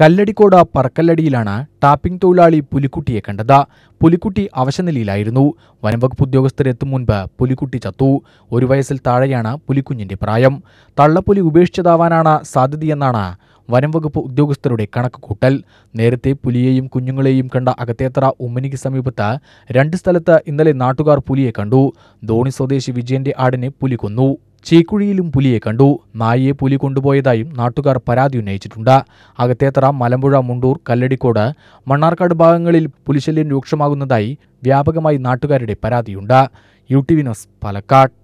Kalladikode പറക്കല്ലടിയിലാണ് tapping തൊഴിലാളി പുലിക്കുട്ടിയെ കണ്ടത് പുലിക്കുട്ടി അവശനിലയിലായിരുന്നു വനംവകുപ്പ് ഉദ്യോഗസ്ഥരെത്തും മുൻപ് പുലിക്കുട്ടി ചത്തു ഒരു വയസ്സിൽ താഴെയാണ് പുലിക്കുഞ്ഞിന്റെ പ്രായം തള്ളപ്പുലി ഉപേക്ഷിച്ചതാവാനാണ് സാധ്യതയെന്നാണ് വനംവകുപ്പ് ഉദ്യോഗസ്ഥരുടെ കൂട്ടൽ നേരത്തെ പുലിയെയും കുഞ്ഞുങ്ങളെയും കണ്ട അകത്തേത്തറ ഉമ്മനിക്ക് സമീപത്ത് രണ്ട് സ്ഥലത്ത് ഇന്നലെ നാട്ടുകാർ പുലിയെ കണ്ടു ധോണി സ്വദേശി വിജയന്റെ ആടിനെ പുലി കൊന്നു ചീക്കുഴിയിലും പുലിയെ കണ്ടു നായിയെ പുലി കൊണ്ടുപോയതായും നാട്ടുകാർ പരാതി ഉന്നയിച്ചിട്ടുണ്ട് അകത്തേത്തറ മലമ്പുഴ മുണ്ടൂർ കല്ലടിക്കോട് മണ്ണാർക്കാട് ഭാഗങ്ങളിൽ പുലിശല്യം രൂക്ഷമാകുന്നതായി വ്യാപകമായി നാട്ടുകാരുടെ പരാതിയുണ്ട് യു ടി വിനോസ് പാലക്കാട്